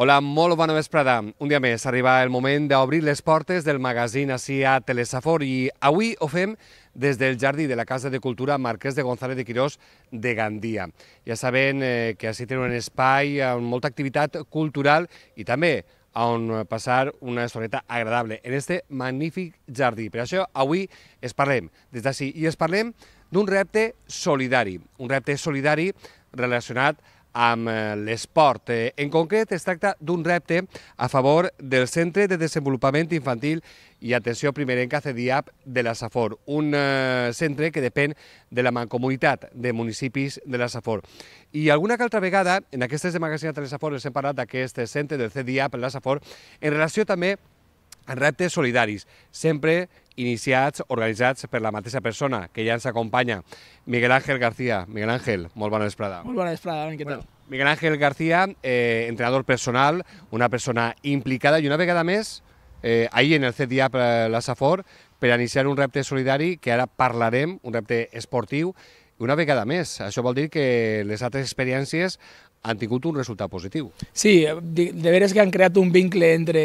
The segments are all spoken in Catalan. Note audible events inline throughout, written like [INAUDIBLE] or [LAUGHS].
Hola, molt bona vesprada. Un dia més arriba el moment d'obrir les portes del magazín ací a Telesafor i avui ho fem des del Jardí de la Casa de Cultura Marquès de González de Quirós de Gandia. Ja saben eh, que ací tenen un espai amb molta activitat cultural i també on passar una estoneta agradable en este magnífic jardí. Per això avui es parlem des d'ací i es parlem d'un repte solidari, un repte solidari relacionat amb amb eh, l'esport. Eh, en concret, es tracta d'un repte a favor del Centre de Desenvolupament Infantil i Atenció Primerenca CEDIAP de la Safor, un eh, centre que depèn de la mancomunitat de municipis de la Safor. I alguna que altra vegada, en aquestes demagacions de la Safor, els hem parlat d'aquest centre del de la Safor, en relació també en reptes solidaris, sempre iniciats, organitzats per la mateixa persona que ja ens acompanya, Miguel Ángel García. Miguel Ángel, molt bona vesprada. Molt bona vesprada, què tal? Bueno, Miguel Ángel García, eh, entrenador personal, una persona implicada i una vegada més, eh, ahir en el CDA per eh, la Safor, per iniciar un repte solidari que ara parlarem, un repte esportiu, una vegada més. Això vol dir que les altres experiències han tingut un resultat positiu. Sí, de, veres que han creat un vincle entre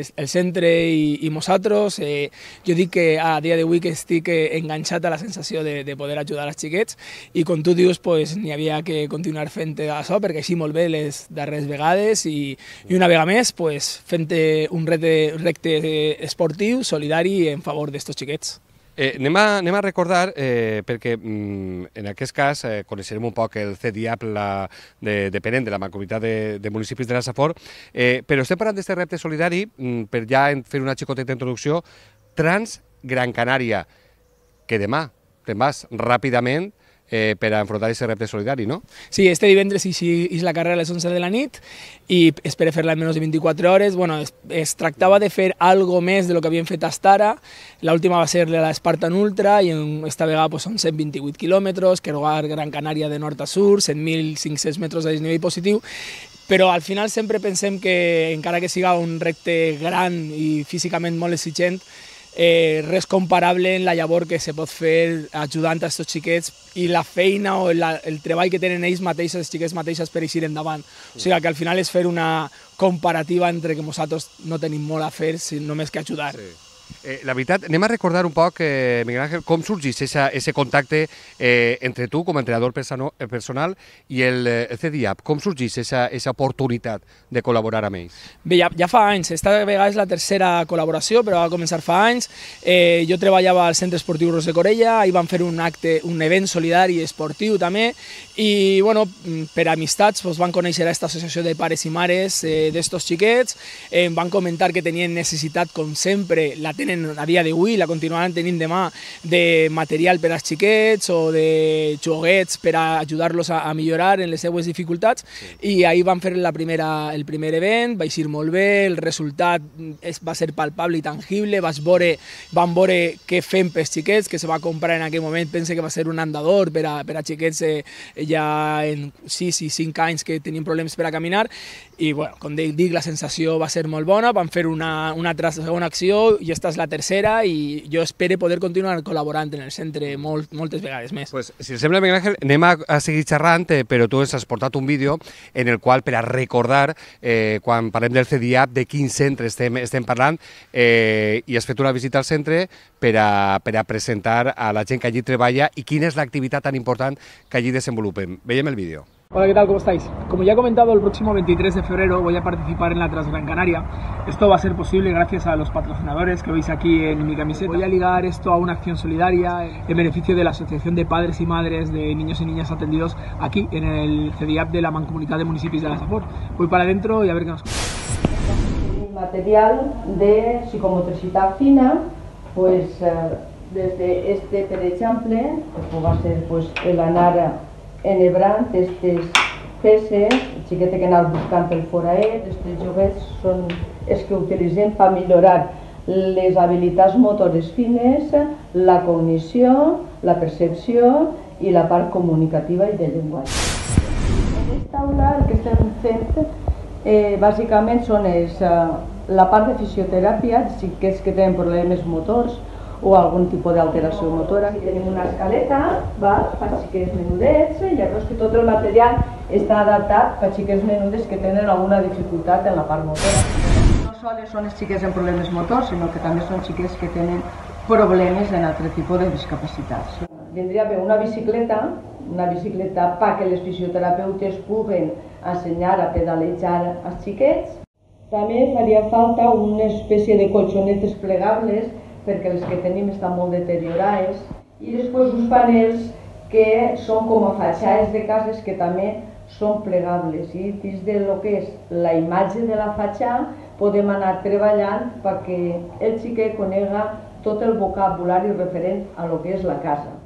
el, centre i, i nosaltres. Eh, jo dic que a dia d'avui que estic eh, enganxat a la sensació de, de poder ajudar els xiquets i com tu dius, pues, n'hi havia que continuar fent això perquè així molt bé les darreres vegades i, i una vegada més pues, fent un repte, recte esportiu, solidari en favor d'estos xiquets. Eh, anem, a, anem a recordar, eh, perquè mm, en aquest cas eh, coneixerem un poc el CDIAP la, de, depenent de la Mancomunitat de, de Municipis de la Safor, eh, però estem parlant d'aquest repte solidari, mm, per ja fer una xicoteta introducció, Trans Gran Canària, que demà te'n vas ràpidament eh, per a enfrontar aquest repte solidari, no? Sí, este divendres és, és la carrera a les 11 de la nit i espero fer-la en menys de 24 hores. Bueno, es, es tractava de fer algo més de lo que havien fet fins ara. L'última va ser la Spartan Ultra i en, esta vegada pues, són 128 quilòmetres, era Gran Canària de nord a sur, 7.500 metres de desnivell positiu, però al final sempre pensem que encara que siga un repte gran i físicament molt exigent, eh, res comparable en la llavor que se pot fer ajudant a aquests xiquets i la feina o la, el treball que tenen ells mateixos, els xiquets mateixos, per eixir endavant. O sigui que al final és fer una comparativa entre que nosaltres no tenim molt a fer, sinó només que ajudar. Sí. Eh, la veritat, anem a recordar un poc, eh, Miguel Ángel, com sorgís aquest contacte eh, entre tu com a entrenador eh, personal i el, el eh, CDIAP. Com sorgís aquesta oportunitat de col·laborar amb ells? Bé, ja, ja fa anys. Esta vegada és la tercera col·laboració, però va començar fa anys. Eh, jo treballava al Centre Esportiu Ros de Corella, ahir van fer un acte, un event solidari esportiu també, i bueno, mm, per amistats pues, van conèixer aquesta associació de pares i mares eh, d'estos xiquets, eh, van comentar que tenien necessitat, com sempre, la tenen a dia d'avui, la continuaran tenint demà, de material per als xiquets o de joguets per a ajudar-los a, a millorar en les seues dificultats sí. i ahir van fer la primera, el primer event, va ser molt bé, el resultat es, va ser palpable i tangible, vas veure, van veure què fem pels xiquets, que se va comprar en aquell moment, pense que va ser un andador per a, per a xiquets eh, ja en 6 i 5 anys que tenien problemes per a caminar i bueno, com dic, la sensació va ser molt bona, van fer una, una altra segona acció i està és la tercera i jo espero poder continuar col·laborant en el centre molt, moltes vegades més. Pues, si et sembla, Miguel Ángel, anem a, a seguir xerrant, eh, però tu ens has portat un vídeo en el qual, per a recordar, eh, quan parlem del CDIAP, de quin centre estem, estem parlant, eh, i has fet una visita al centre per a, per a presentar a la gent que allí treballa i quina és l'activitat tan important que allí desenvolupem. Veiem el vídeo. Hola, ¿qué tal? ¿Cómo estáis? Como ya he comentado, el próximo 23 de febrero voy a participar en la Transgran Canaria. Esto va a ser posible gracias a los patrocinadores que veis aquí en mi camiseta. Voy a ligar esto a una acción solidaria en beneficio de la Asociación de Padres y Madres de Niños y Niñas Atendidos aquí en el CDIAP de la Mancomunidad de Municipios de la Voy para adentro y a ver qué nos... Material de psicomotricidad fina, pues eh, desde este pedechample, pues va a ser pues, el anar enhebrant aquestes peces, el xiquet que anava buscant el foraet, eh, aquests joves són els que utilitzem per millorar les habilitats motores fines, la cognició, la percepció i la part comunicativa i de llenguatge. En aquesta aula el que estem fent eh, bàsicament són els, eh, la part de fisioteràpia, xiquets que tenen problemes motors, o algun tipus d'alteració motora. Aquí tenim una escaleta, va, per xiquets menudets, i llavors que tot el material està adaptat per xiquets menudes que tenen alguna dificultat en la part motora. No sols són els xiquets amb problemes motors, sinó que també són xiquets que tenen problemes en altre tipus de discapacitats. Vindria bé una bicicleta, una bicicleta perquè les fisioterapeutes puguen ensenyar a pedalejar als xiquets. També faria falta una espècie de colxonetes plegables perquè les que tenim estan molt deteriorades, i després uns panels que són com a fatxades de cases que també són plegables i dins de lo que és la imatge de la fatxada podem anar treballant perquè el xiquet conega tot el vocabulari referent a lo que és la casa.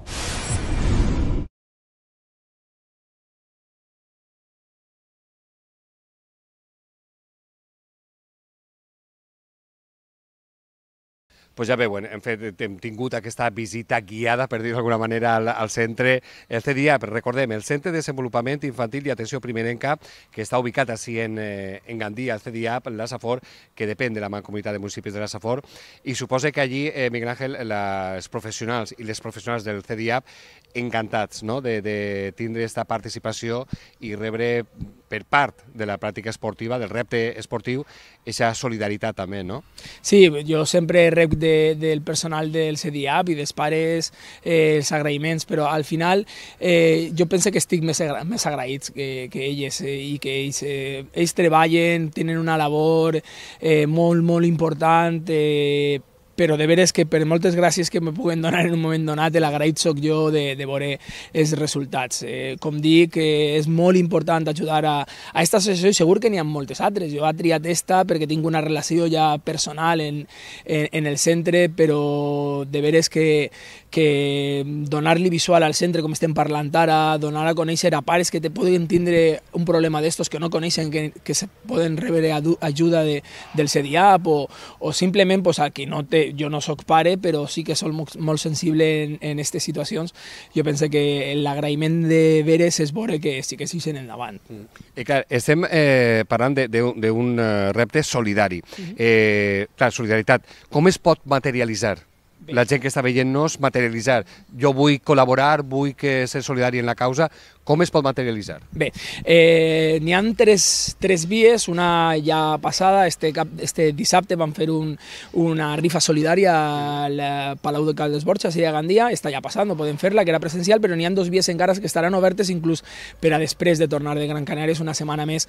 pues ja veuen, hem, fet, hem tingut aquesta visita guiada, per dir d'alguna manera, al, al centre. El CDIA, recordem, el Centre de Desenvolupament Infantil i Atenció Primerenca, que està ubicat així en, eh, en Gandia, el CDIA, la Safor, que depèn de la Mancomunitat de Municipis de la Safor, i suposa que allí, eh, Miguel Ángel, les professionals i les professionals del CDIAP encantats no? de, de tindre aquesta participació i rebre per part de la pràctica esportiva, del repte esportiu, aquesta solidaritat també, no? Sí, jo sempre rec de, del personal del CDIAP i dels pares, eh, els agraïments, però al final eh, jo penso que estic més, agra més agraïts que, que elles eh, i que ells, eh, ells treballen, tenen una labor eh, molt, molt important, eh, però de veres que per moltes gràcies que me puguen donar en un moment donat, l'agraït sóc jo de, de veure els resultats. Eh, com dic, eh, és molt important ajudar a, a aquesta associació i segur que n'hi ha moltes altres. Jo he triat esta perquè tinc una relació ja personal en, en, en el centre, però de veres que, que donar-li visual al centre, com estem parlant ara, donar a conèixer a pares que te poden tindre un problema d'estos que no coneixen, que, que se poden rebre ajuda de, del CDIAP o, o simplement pues, a qui no té jo no sóc pare, però sí que sóc molt, molt sensible en, en aquestes situacions. Jo pense que l'agraïment de Veres és veure que sí que s'hi endavant. I mm. eh, clar, estem eh, parlant d'un eh, repte solidari. Mhm. eh, clar, solidaritat. Com es pot materialitzar? Bé. La gent que està veient-nos materialitzar. Jo vull col·laborar, vull que ser solidari en la causa com es pot materialitzar? Bé, eh, n'hi han tres, tres vies, una ja passada, este, cap, este dissabte vam fer un, una rifa solidària al eh, Palau de Caldes Borges i a Gandia, està ja passant, no podem fer-la, que era presencial, però n'hi han dos vies encara que estaran obertes inclús per a després de tornar de Gran Canària una setmana més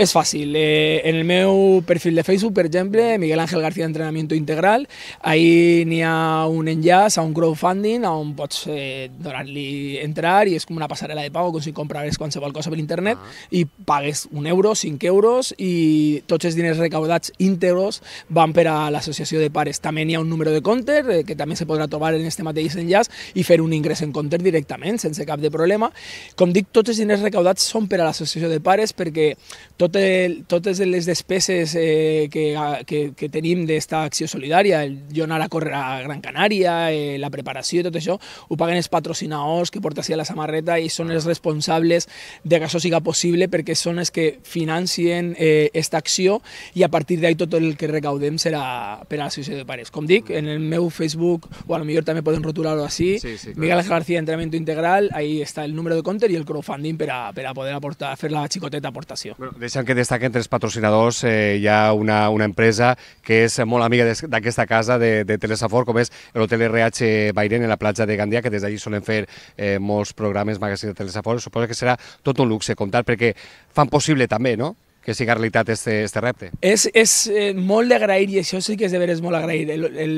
és fàcil. Eh, en el meu perfil de Facebook, per exemple, Miguel Ángel García Entrenamiento Integral, ahí n'hi ha un enllaç a un crowdfunding on pots eh, donar-li entrar i és com una passarel·la de pa pago, com si compraves qualsevol cosa per internet, ah. i pagues un euro, cinc euros, i tots els diners recaudats íntegros van per a l'associació de pares. També n'hi ha un número de compte, eh, que també se podrà trobar en este mateix enllaç, i fer un ingrés en compte directament, sense cap de problema. Com dic, tots els diners recaudats són per a l'associació de pares, perquè tot el, totes les despeses eh, que, que, que tenim d'esta acció solidària, el, jo anar a córrer a Gran Canària, eh, la preparació i tot això, ho paguen els patrocinadors que porta a la samarreta i són els responsables de que això siga possible perquè són els que financien eh, esta acció i a partir d'ahí tot el que recaudem serà per a l'associació de pares. Com dic, en el meu Facebook, o a lo millor també poden rotular-ho així, sí, sí, Miguel García Entrenamiento Integral, ahí està el número de compte i el crowdfunding per a, per a poder aportar, fer la xicoteta aportació. Bueno, deixem que destaquen entre els patrocinadors eh, hi ha una, una empresa que és molt amiga d'aquesta casa de, de Telesafor, com és l'hotel RH Bairen, en la platja de Gandia, que des d'allí solen fer eh, molts programes, magazines de Telesafor, fora, suposo que serà tot un luxe comptar, perquè fan possible també, no?, que siga realitat este, este repte. És, és eh, molt d'agrair, i això sí que és de veres molt agrair, el, el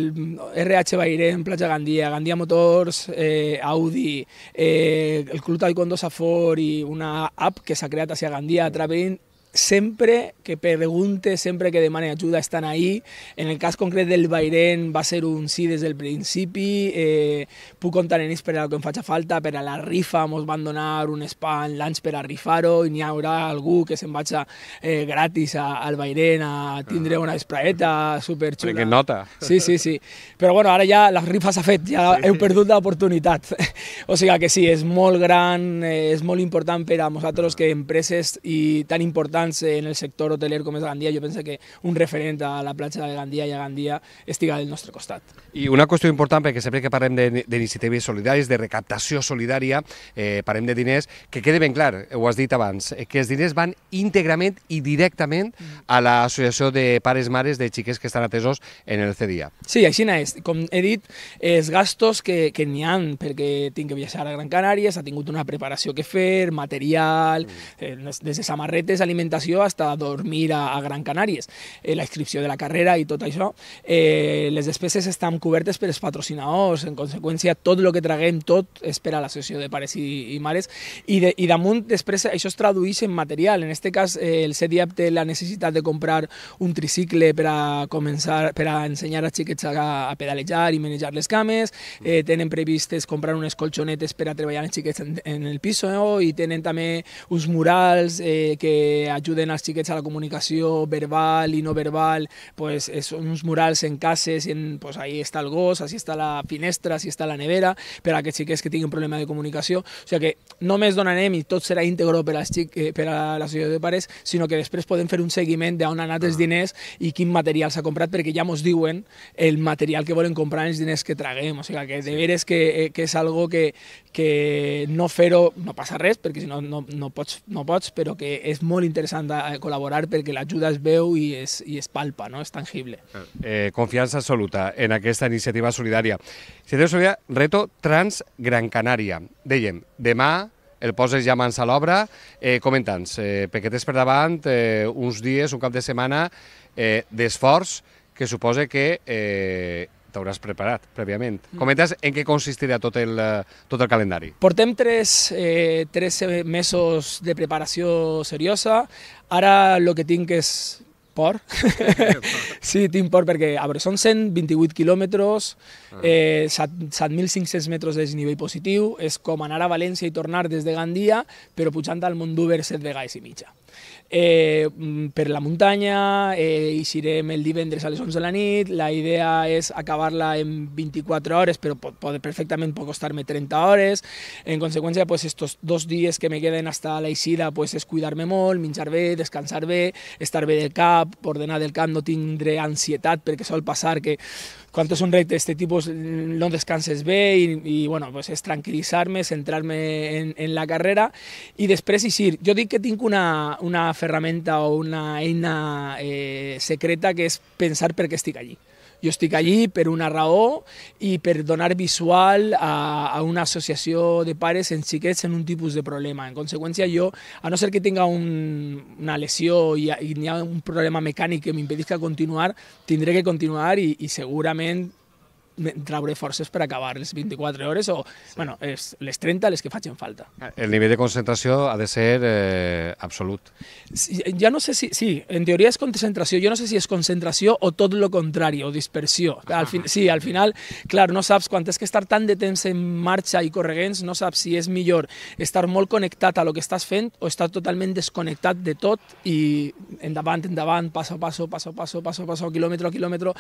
RH en Platja Gandia, Gandia Motors, eh, Audi, eh, el Club Taekwondo Safor i una app que s'ha creat a Gandia a través sempre que pregunte, sempre que demane ajuda, estan ahí. En el cas concret del Bairén va ser un sí des del principi. Eh, puc comptar en ells per a que em faci falta, per a la rifa mos van donar un spa en l'anys per a rifar-ho i n'hi haurà algú que se'n vagi eh, gratis a, al Bairén a tindre ah. una espraeta superxula. Prenguem nota. Sí, sí, sí. Però bueno, ara ja la rifa s'ha fet, ja heu perdut l'oportunitat. [LAUGHS] o sigui que sí, és molt gran, eh, és molt important per a nosaltres que empreses i tan important restaurants en el sector hoteler com és Gandia, jo penso que un referent a la platja de Gandia i a Gandia estiga del nostre costat. I una qüestió important, perquè sempre que parlem d'iniciatives solidàries, de recaptació solidària, eh, parlem de diners, que quede ben clar, eh, ho has dit abans, eh, que els diners van íntegrament i directament a l'Associació de Pares Mares de Xiquets que estan atesos en el CDIA. Sí, així és. Com he dit, els gastos que, que n'hi han perquè tinc que viatjar a Gran Canària, s'ha tingut una preparació que fer, material, mm. eh, des de samarretes, alimentació, ha sido hasta dormir a, Gran Canarias eh, la inscripción de la carrera y todo eso Eh, les despeses están cubiertas pero els patrocinadors, en consecuencia todo lo que traguem, tot espera la la de pares y i mares, y de, i damunt després això es tradueix en material. En este caso, eh, el CDIAP té la necesidad de comprar un tricicle para comenzar para enseñar a ensenyar a pedalear y pedalejar manejar les cames, tienen eh, tenen previstes comprar un escolchonete para treballar en xiquets en, el piso, y tienen también també uns murals eh, que ajuden els xiquets a la comunicació verbal i no verbal, pues, és uns murals en cases, en, pues, ahí està el gos, així està la finestra, així està la nevera, per a aquests xiquets que tinguin problema de comunicació. O sigui que només donarem i tot serà íntegro per, als eh, per a la societat de pares, sinó que després podem fer un seguiment d'on han anat els ah. diners i quin material s'ha comprat, perquè ja ens diuen el material que volen comprar els diners que traguem. O sigui que de veres que, eh, que és algo que, que no fer-ho no passa res, perquè si no, no, no, pots, no pots, però que és molt interessant eh, col·laborar perquè l'ajuda es veu i es, i es palpa, no? és tangible. Eh, eh confiança absoluta en aquesta iniciativa solidària. Iniciativa solidària, reto Trans Gran Canària. Dèiem, demà el poses ja mans a l'obra. Eh, Comenta'ns, eh, pequetes per davant, eh, uns dies, un cap de setmana eh, d'esforç que suposa que eh, t'hauràs preparat prèviament. Mm. Comentes en què consistirà tot el, eh, tot el calendari. Portem tres, eh, tres mesos de preparació seriosa. Ara el que tinc és por. [LAUGHS] sí, tinc por perquè, a veure, són 128 quilòmetres, ah. eh, 7.500 metres de desnivell positiu, és com anar a València i tornar des de Gandia, però pujant al d'Uber set vegades i mitja eh, mm, per la muntanya, eh, eixirem el divendres a les 11 de la nit, la idea és acabar-la en 24 hores, però pot, pot, perfectament pot costar-me 30 hores, en conseqüència, pues, estos dos dies que me queden hasta la eixida pues, és cuidar-me molt, menjar bé, descansar bé, estar bé del cap, ordenar del cap, no tindré ansietat, perquè sol passar que cuanto es un rey de este tipo, no descanses ve y bueno, pues es tranquilizarme, centrarme en, la carrera y después ir. yo digo que tengo una, una ferramenta o una eina eh, secreta que es pensar por qué estoy allí. Jo estic allí per una raó i per donar visual a, a una associació de pares en xiquets en un tipus de problema. En conseqüència, jo, a no ser que tinga un, una lesió i, i hi ha un problema mecànic que m'impedisca continuar, tindré que continuar i, i segurament traure forces per acabar les 24 hores o sí. bueno, és les 30 les que facin falta. Ah, el nivell de concentració ha de ser eh, absolut. Sí, ja no sé si... Sí, en teoria és concentració. Jo no sé si és concentració o tot lo contrari, o dispersió. Al fin, sí, al final, clar, no saps quan tens que estar tant de temps en marxa i correguents, no saps si és millor estar molt connectat a lo que estàs fent o estar totalment desconnectat de tot i endavant, endavant, passo a passo, passo a passo, passo a passo, quilòmetre quilòmetre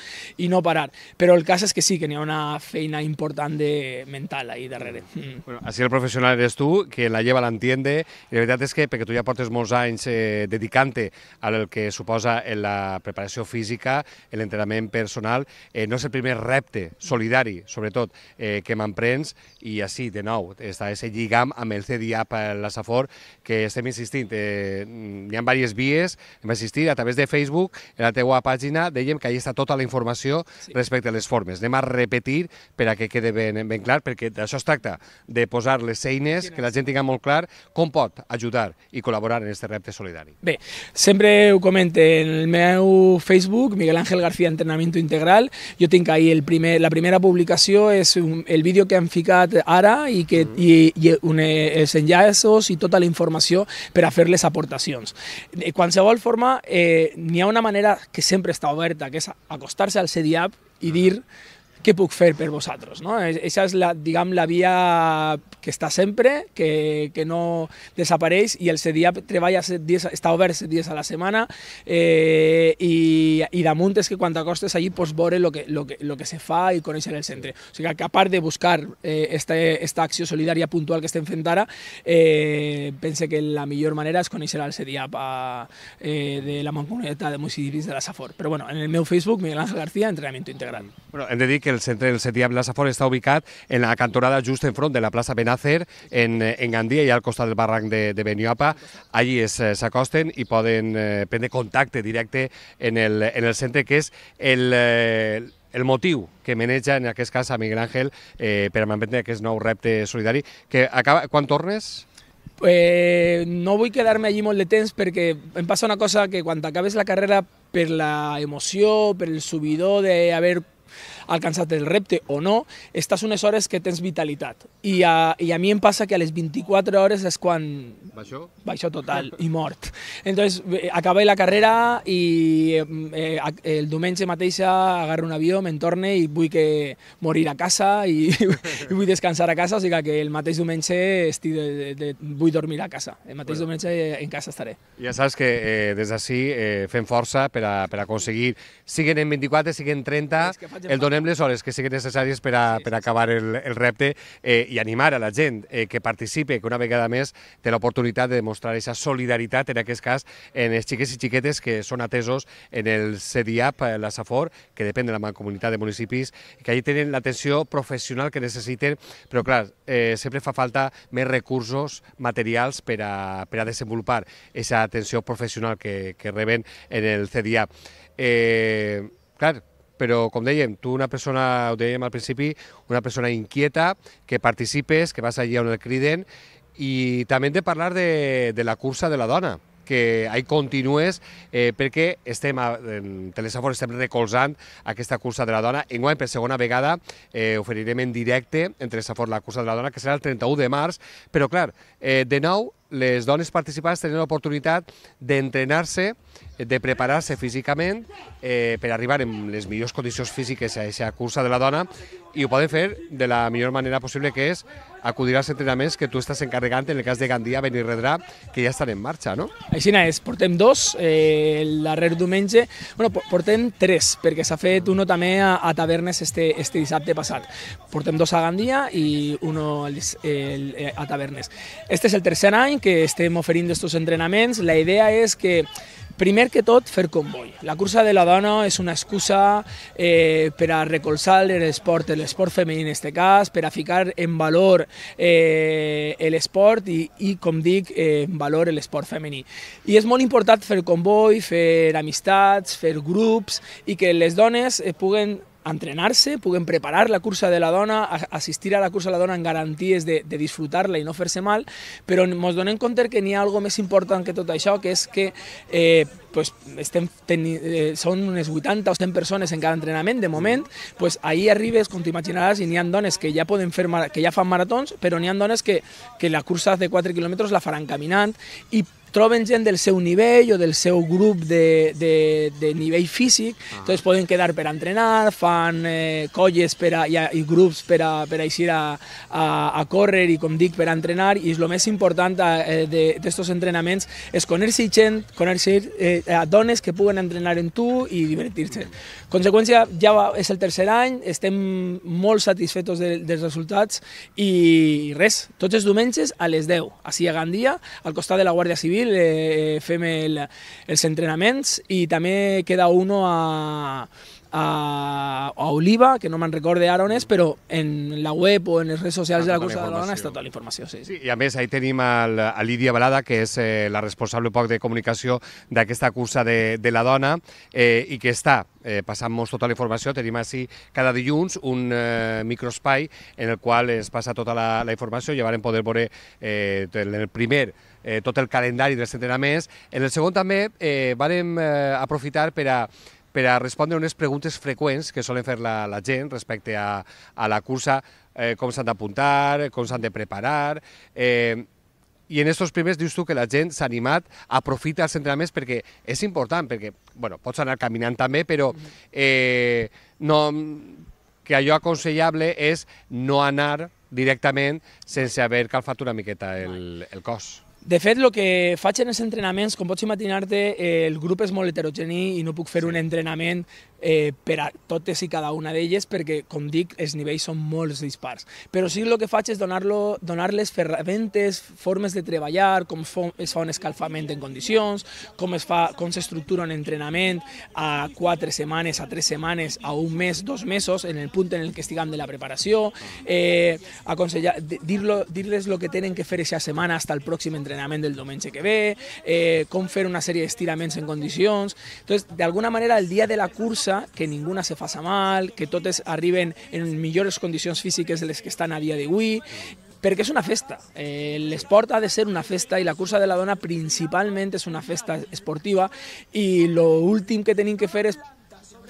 i no parar. Però el cas és que sí, que tenia una feina important de mental ahí darrere. Mm. Mm. Bueno, així el professional eres tu, que la lleva l'entiende, i la veritat és que, perquè tu ja portes molts anys eh, dedicant-te al que suposa en la preparació física, l'entrenament personal, eh, no és el primer repte solidari, sobretot, eh, que m'emprens, i així, de nou, està ese lligam amb el CDA per la Safor, que estem insistint, eh, mm, hi ha diverses vies, hem insistit, a través de Facebook, en la teua pàgina, dèiem que hi està tota la informació sí. respecte a les formes. Anem a repetir per a que quede ben, ben clar, perquè d'això es tracta, de posar les eines, que la gent tinga molt clar com pot ajudar i col·laborar en aquest repte solidari. Bé, sempre ho comento en el meu Facebook, Miguel Ángel García Entrenamiento Integral, jo tinc ahí el primer, la primera publicació, és un, el vídeo que han ficat ara i, que, mm. i, i un, els enllaços i tota la informació per a fer les aportacions. De qualsevol forma, eh, n'hi ha una manera que sempre està oberta, que és acostar-se al CDIAP i mm. dir... Mm què puc fer per vosaltres? No? Eixa és la, diguem, la via que està sempre, que, que no desapareix i el CDIA treballa set dies, està obert set dies a la setmana eh, i, i damunt és que quan t'acostes allí pots veure el que, lo que, lo que se fa i conèixer el centre. O sigui que a part de buscar eh, esta, esta acció solidària puntual que estem fent ara, eh, pense que la millor manera és conèixer el CDIAP eh, de la Mancomunitat de Municipis de la Safor. Però bueno, en el meu Facebook, Miguel Ángel García, entrenament integral. Bueno, hem de dir que el centre del Setià Blasafor està ubicat en la cantonada just enfront de la plaça Benacer, en, eh, en Gandia i al costat del barranc de, de Benioapa. Allí eh, s'acosten i poden eh, prendre contacte directe en el, en el centre, que és el... Eh, el motiu que maneja en aquest cas a Miguel Ángel eh, per mantenir aquest nou repte solidari que acaba... Quan tornes? Eh, no vull quedar-me allí molt de temps perquè em passa una cosa que quan acabes la carrera per la emoció, per el subidor d'haver alcançat el repte o no, estàs unes hores que tens vitalitat. I a, i a mi em passa que a les 24 hores és quan... Baixó? Baixó total i mort. Entonces, acabé la carrera i eh, el diumenge mateix agarro un avió, me'n torne i vull que morir a casa i, [LAUGHS] i vull descansar a casa, o sigui que el mateix diumenge estic de, de, de, vull dormir a casa. El mateix bueno. diumenge en casa estaré. Ja saps que eh, des d'ací eh, fem força per, a, per aconseguir, siguen en 24, siguen 30, el donem les hores que siguin necessàries per, a, per acabar el, el repte eh, i animar a la gent eh, que participe, que una vegada més té l'oportunitat de demostrar aquesta solidaritat, en aquest cas, en els xiquets i xiquetes que són atesos en el CDIAP, eh, la SAFOR, que depèn de la mancomunitat de municipis, que allà tenen l'atenció professional que necessiten, però clar, eh, sempre fa falta més recursos materials per a, per a desenvolupar aquesta atenció professional que, que reben en el CDIAP. Eh, clar, però com dèiem, tu una persona, ho dèiem al principi, una persona inquieta, que participes, que vas allà on el criden, i també hem de parlar de, de la cursa de la dona, que hi continues eh, perquè estem a, en Telesafor estem recolzant aquesta cursa de la dona. Enguany, per segona vegada, eh, oferirem en directe en Telesafor la cursa de la dona, que serà el 31 de març, però clar, eh, de nou les dones participants tenen l'oportunitat d'entrenar-se, de preparar-se físicament eh, per arribar en les millors condicions físiques a aquesta cursa de la dona i ho poden fer de la millor manera possible que és acudir als entrenaments que tu estàs encarregant en el cas de Gandia, Benirredrà, que ja estan en marxa, no? Així és, portem dos, eh, l'arrer diumenge, bueno, portem tres, perquè s'ha fet uno també a, a Tavernes este, este dissabte passat. Portem dos a Gandia i uno el, el, eh, a Tavernes. Este és el tercer any que estem oferint aquests entrenaments. La idea és que Primer que tot, fer comboi. La cursa de la dona és una excusa eh, per a recolzar l'esport, l'esport femení en aquest cas, per a ficar en valor eh, l'esport i, i, com dic, eh, en valor l'esport femení. I és molt important fer comboi, fer amistats, fer grups i que les dones eh, puguen entrenar-se, puguem preparar la cursa de la dona, assistir a la cursa de la dona en garanties de, de disfrutar-la i no fer-se mal, però ens donem compte que n'hi ha algo més important que tot això, que és que eh, pues, estem teni... eh, són unes 80 o 100 persones en cada entrenament, de moment, pues, ahir arribes, com t'imaginaràs, i n'hi ha dones que ja poden fer que ja fan maratons, però n'hi ha dones que, que la cursa de 4 quilòmetres la faran caminant, i troben gent del seu nivell o del seu grup de, de, de nivell físic, ah. entonces poden quedar per entrenar, fan eh, colles per a, i, i grups per a, per a eixir a, a, a córrer i, com dic, per a entrenar, i el més important eh, d'aquests entrenaments és conèixer gent, conèixer eh, a dones que puguen entrenar en tu i divertir-se. Mm. Conseqüència, ja va, és el tercer any, estem molt satisfets de, dels resultats i res, tots els diumenges a les 10, a Cia Gandia, al costat de la Guàrdia Civil, Brasil, eh, eh, fem el, els entrenaments i també queda uno a, a, a Oliva, que no me'n recorde ara on és, però en la web o en les redes socials ah, de tota la Cursa de la Dona està tota la informació. Sí, sí. sí I a més, ahí tenim el, a Lídia Balada, que és eh, la responsable poc de comunicació d'aquesta Cursa de, de la Dona eh, i que està eh, passant-nos tota la informació. Tenim així cada dilluns un eh, microspai en el qual es passa tota la, la informació i ja varen poder veure eh, el primer eh, tot el calendari dels entrenaments. En el segon també eh, vam eh, aprofitar per a per a respondre unes preguntes freqüents que solen fer la, la gent respecte a, a la cursa, eh, com s'han d'apuntar, com s'han de preparar, eh, i en aquests primers dius tu que la gent s'ha animat, aprofita els entrenaments perquè és important, perquè bueno, pots anar caminant també, però eh, no, que allò aconsellable és no anar directament sense haver calfat una miqueta el, el cos. De fet, el que faig en els entrenaments, com pots imaginar-te, eh, el grup és molt heterogeni i no puc fer sí. un entrenament eh, per a totes i cada una d'elles perquè, com dic, els nivells són molt dispars. Però sí el que faig és donar-lo donar-les ferramentes, formes de treballar, com es fa un escalfament en condicions, com es fa, com s'estructura un entrenament a quatre setmanes, a tres setmanes, a un mes, dos mesos, en el punt en el que estiguem de la preparació, eh, aconsellar, dir-los dir el que tenen que fer aquesta setmana hasta el pròxim entrenament del diumenge que ve, eh, com fer una sèrie d'estiraments en condicions. Entonces, d'alguna manera, el dia de la cursa lucha, que ninguna se faça mal, que totes arriben en millores condicions físiques de les que estan a dia d'avui, perquè és una festa. Eh, L'esport ha de ser una festa i la cursa de la dona principalment és una festa esportiva i l'últim que tenim que fer és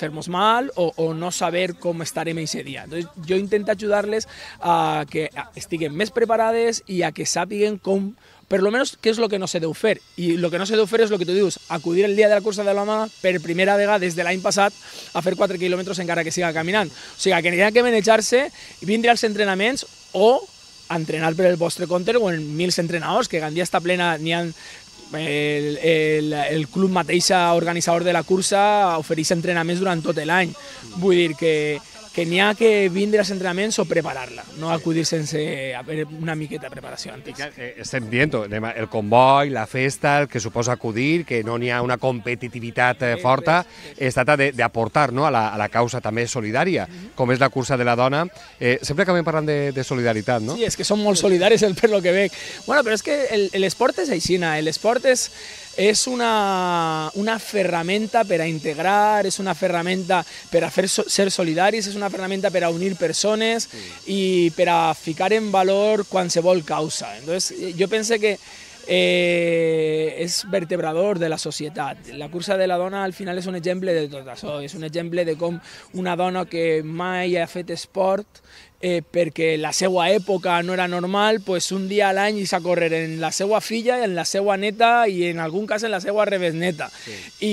fer-nos mal o, o no saber com estarem ese dia. Entonces, jo intento ajudar-les a que estiguen més preparades i a que sàpiguen com per lo menos què és el que no se deu fer? I el que no se deu fer és el que tu dius, acudir el dia de la cursa de l'home per primera vegada des de l'any passat a fer 4 quilòmetres encara que siga caminant. O sigui, que anirà que manejar-se, vindre als entrenaments o entrenar per el vostre compte o en mils entrenadors, que Gandia està plena, n'hi ha el, el, el club mateix organitzador de la cursa ofereix entrenaments durant tot l'any. Vull dir que, que n'hi ha que vindre als entrenaments o preparar-la, no acudir sense una miqueta de preparació antes. eh, estem dient el comboi, la festa, el que suposa acudir, que no n'hi ha una competitivitat eh, forta, es tracta d'aportar no, a, la, a la causa també solidària, mhm. com és la cursa de la dona. Eh, sempre acabem parlant de, de solidaritat, no? Sí, és que som molt solidaris el per lo que veig. Bueno, però és que l'esport és aixina, l'esport és... Es es una, una ferramenta per a integrar, és una ferramenta per a fer, ser solidaris, és una ferramenta per a unir persones sí. i per a ficar en valor qualsevol causa. Entonces, jo pense que eh, és vertebrador de la societat. La cursa de la dona al final és un exemple de tot això, és un exemple de com una dona que mai ha fet esport Eh, ...porque la seva época no era normal, pues un día al año hice a correr... en la seva filla, en la seva neta ...y en algún caso en la seva neta... ...y y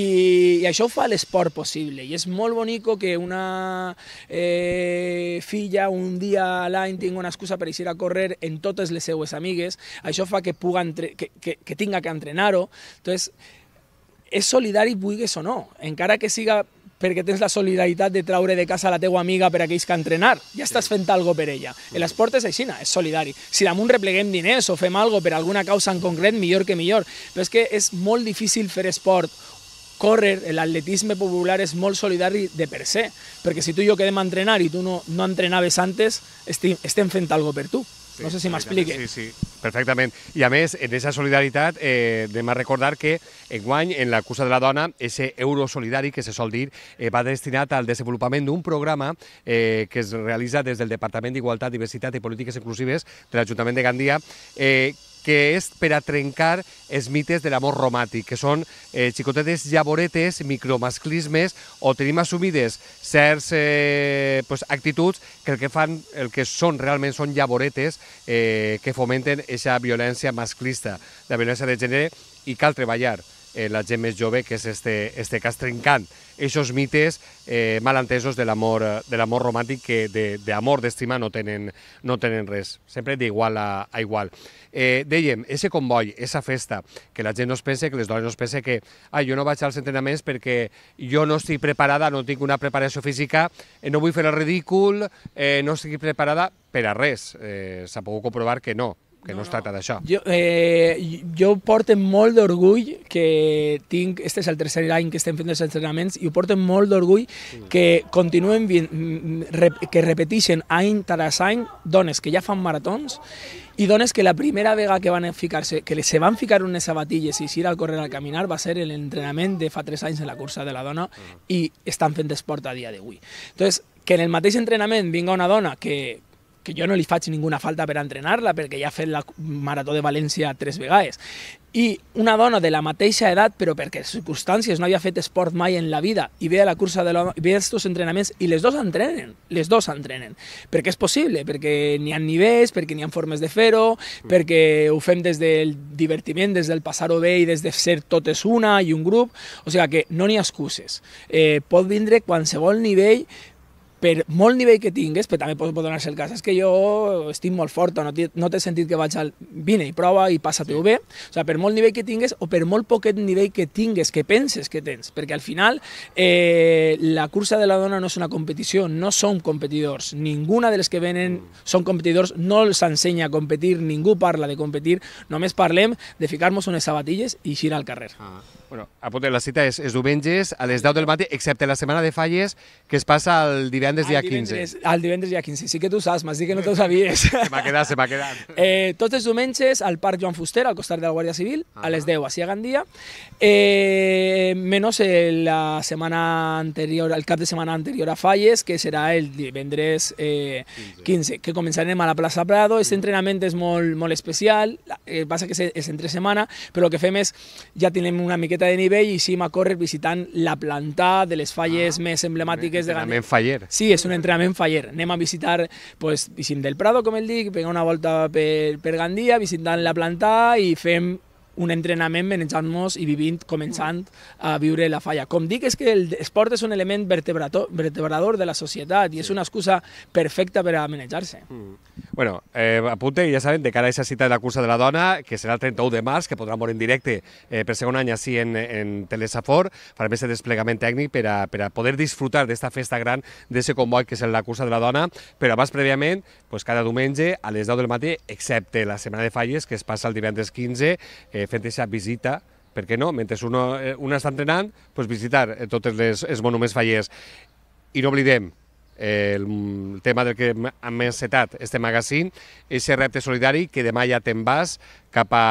I això fa l'esport posible y es muy bonito que una eh, filla un día al año... ...tenga una excusa para ir a correr... en totes les seues amigues. hay fa que, tenga que, que, que que entrenar-ho. Entonces, és y buigues o no. cara que siga perquè tens la solidaritat de traure de casa la teua amiga per a que entrenar. Ja estàs fent algo per ella. El esport és així, és solidari. Si damunt repleguem diners o fem algo per alguna causa en concret, millor que millor. Però és que és molt difícil fer esport córrer, l'atletisme popular és molt solidari de per se, perquè si tu i jo quedem a entrenar i tu no, no entrenaves antes, estem, estem fent alguna per tu. Sí, no sé si m'expliqui. Sí, sí, perfectament. I a més, en aquesta solidaritat, eh, anem a recordar que enguany, en la cursa de la dona, ese euro solidari que se sol dir, eh, va destinat al desenvolupament d'un programa eh, que es realitza des del Departament d'Igualtat, Diversitat i Polítiques Inclusives de l'Ajuntament de Gandia, eh, que és per a trencar els mites de l'amor romàtic, que són eh, xicotetes llavoretes, micromasclismes, o tenim assumides certs eh, pues, actituds que el que fan, el que són realment són llavoretes eh, que fomenten aquesta violència masclista, la violència de gènere, i cal treballar eh, la gent més jove, que és este, este cas trencant aquests mites eh, malentesos de l'amor de l'amor romàntic que d'amor, de, d'estima, no, tenen, no tenen res. Sempre d'igual a, a igual. Eh, dèiem, ese convoi, esa festa, que la gent no es pense, que les dones no es pense que ah, jo no vaig als entrenaments perquè jo no estic preparada, no tinc una preparació física, eh, no vull fer el ridícul, eh, no estic preparada per a res. Eh, S'ha pogut comprovar que no, que no, no es tracta d'això. Jo, eh, jo porto molt d'orgull que tinc, este és el tercer any que estem fent els entrenaments, i ho porto molt d'orgull mm. que continuen, que repeteixen any tras any dones que ja fan maratons i dones que la primera vegada que van ficar-se, que se van ficar unes sabatilles i s'ir al correr al caminar va ser l'entrenament de fa tres anys en la cursa de la dona mm. i estan fent esport a dia d'avui. Entonces, que en el mateix entrenament vinga una dona que que jo no li faig ninguna falta per entrenar-la perquè ja ha fet la Marató de València tres vegades. I una dona de la mateixa edat, però perquè circumstàncies no havia fet esport mai en la vida, i ve a la cursa de la, ve aquests entrenaments i les dos entrenen, les dos entrenen. Perquè és possible, perquè n'hi ha nivells, perquè n'hi ha formes de fer-ho, perquè ho fem des del divertiment, des del passar-ho bé i des de ser totes una i un grup, o sigui que no n'hi ha excuses. Eh, pot vindre qualsevol nivell per molt nivell que tingues, però també pot, pot donar-se el cas, és que jo estic molt fort o no, no t'he sentit que vaig al vine i prova i passa-t'ho sí. bé, o sigui, per molt nivell que tingues o per molt poquet nivell que tingues, que penses que tens, perquè al final eh, la cursa de la dona no és una competició, no són competidors, ninguna de les que venen mm. són competidors, no els ensenya a competir, ningú parla de competir, només parlem de ficar-nos unes sabatilles i girar al carrer. Ah. Bueno, apunta, la cita és, és diumenges a les 10 del matí, excepte la setmana de falles, que es passa el divendres divendres dia 15. Divendres, el divendres dia 15. Sí que tu saps, m'has dit que no t'ho sabies. [LAUGHS] se m'ha quedat, se m'ha quedat. [LAUGHS] Eh, tots els diumenges al Parc Joan Fuster, al costat de la Guàrdia Civil, ah. a les 10, així a Gandia. Eh, menys eh, la setmana anterior, el cap de setmana anterior a Falles, que serà el divendres eh, 15, que començarem a la plaça Prado. Este entrenament és molt, molt especial, el eh, passa que és entre setmana, però el que fem és, ja tenim una miqueta de nivell i sí, a córrer visitant la planta de les falles ah, més emblemàtiques de Gandia. Entrenament faller. sí, es un entrenamiento faller. Nema visitar, pues, visitar del Prado, como el dic, pegar una vuelta per, Gandía, visitar la planta y fem un entrenament menjant nos i vivint, començant mm. a viure la falla. Com dic, és que l'esport és un element vertebrador de la societat i és una excusa perfecta per a manejar-se. Mm. Bueno, eh, apunte, ja saben, de cara a aquesta cita de la cursa de la dona, que serà el 31 de març, que podrà morir en directe eh, per segon any així en, en Telesafor, farem aquest desplegament tècnic per a, per a poder disfrutar d'esta festa gran, d'aquest convoi que és la cursa de la dona, però abans prèviament, pues, cada diumenge a les 10 del matí, excepte la setmana de falles, que es passa el divendres 15, eh, fet aquesta visita per què no? Mentre uno, eh, un està entrenant, pues visitar eh, tots els, els monuments fallers. I no oblidem eh, el, tema del que hem encetat este magazín, ese repte solidari que demà ja te'n vas cap a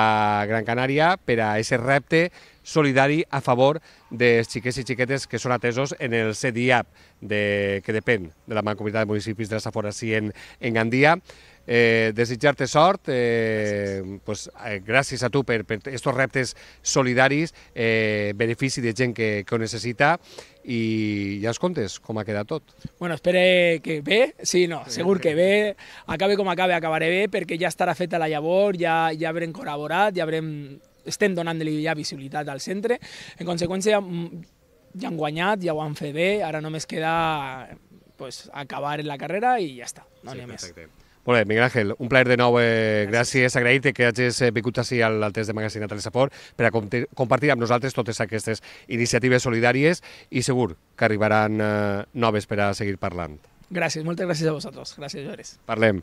Gran Canària per a aquest repte solidari a favor dels xiquets i xiquetes que són atesos en el CDIAP, de, que depèn de la Mancomunitat de Municipis de la Safora, sí, en, en Gandia. Eh, Desitjar-te sort, eh, gràcies. Pues, eh, gràcies a tu per aquests reptes solidaris, eh, benefici de gent que, que ho necessita i ja us contes com ha quedat tot. Bueno, espere que bé, sí, no, segur que bé, acabe com acabe, acabaré bé, perquè ja estarà feta la llavor, ja, ja haurem col·laborat, ja haurem estem donant-li ja visibilitat al centre. En conseqüència, mm, ja han guanyat, ja ho han fet bé, ara només queda pues, acabar la carrera i ja està, no sí, n'hi ha perfecte. més. Molt bé, Miguel Ángel, un plaer de nou. Eh, gràcies, gràcies agrair-te que hagis eh, vingut així al, al test de magazine de Saport per a compartir amb nosaltres totes aquestes iniciatives solidàries i segur que arribaran eh, noves per a seguir parlant. Gràcies, moltes gràcies a vosaltres. Gràcies, Jores. Parlem.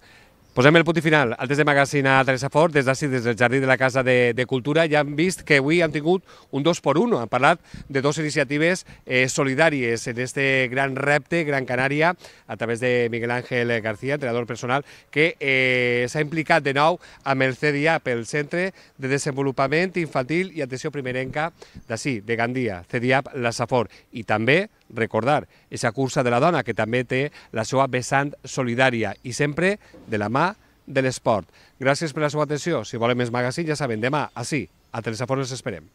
Posem el punt final al test de magazine a Teresa Fort, des d'ací, des del Jardí de la Casa de, de Cultura. Ja han vist que avui han tingut un dos por uno. Han parlat de dues iniciatives eh, solidàries en este gran repte, Gran Canària, a través de Miguel Ángel García, entrenador personal, que eh, s'ha implicat de nou amb el CDIA, pel Centre de Desenvolupament Infantil i Atenció Primerenca d'ací, de Gandia, CDIAP La Safor, i també recordar esa cursa de la dona que també té la seva vessant solidària i sempre de la mà de l'esport. Gràcies per la seva atenció. Si volen més magazine, ja saben, demà, així, a Telesafor els esperem.